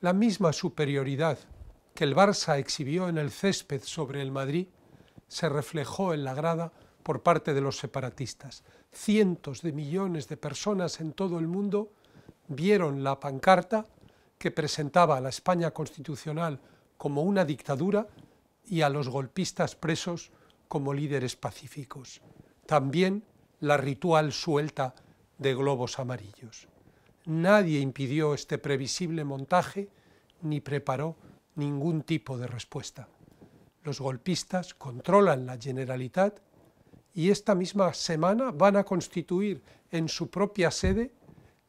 La misma superioridad que el Barça exhibió en el césped sobre el Madrid se reflejó en la grada por parte de los separatistas. Cientos de millones de personas en todo el mundo vieron la pancarta que presentaba a la España constitucional como una dictadura y a los golpistas presos como líderes pacíficos. También la ritual suelta de globos amarillos. Nadie impidió este previsible montaje ni preparó ningún tipo de respuesta. Los golpistas controlan la Generalitat y esta misma semana van a constituir en su propia sede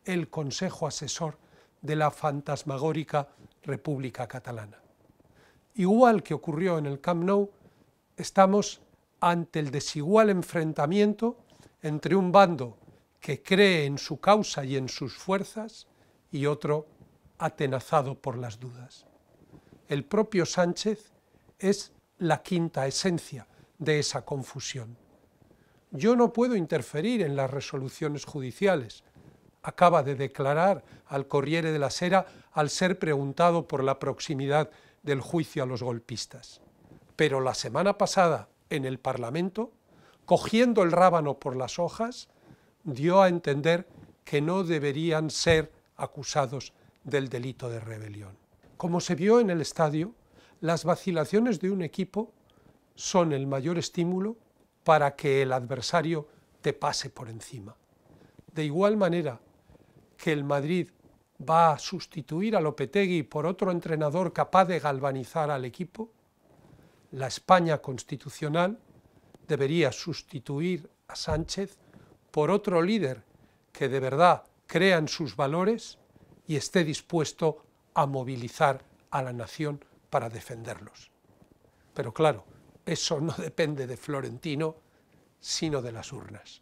el Consejo Asesor de la fantasmagórica República Catalana. Igual que ocurrió en el Camp Nou, estamos ante el desigual enfrentamiento entre un bando que cree en su causa y en sus fuerzas, y otro atenazado por las dudas. El propio Sánchez es la quinta esencia de esa confusión. Yo no puedo interferir en las resoluciones judiciales, acaba de declarar al Corriere de la Sera al ser preguntado por la proximidad del juicio a los golpistas. Pero la semana pasada, en el Parlamento, cogiendo el rábano por las hojas, dio a entender que no deberían ser acusados del delito de rebelión. Como se vio en el estadio, las vacilaciones de un equipo son el mayor estímulo para que el adversario te pase por encima. De igual manera que el Madrid va a sustituir a Lopetegui por otro entrenador capaz de galvanizar al equipo, la España constitucional debería sustituir a Sánchez por otro líder que de verdad crea en sus valores y esté dispuesto a movilizar a la nación para defenderlos. Pero claro, eso no depende de Florentino, sino de las urnas.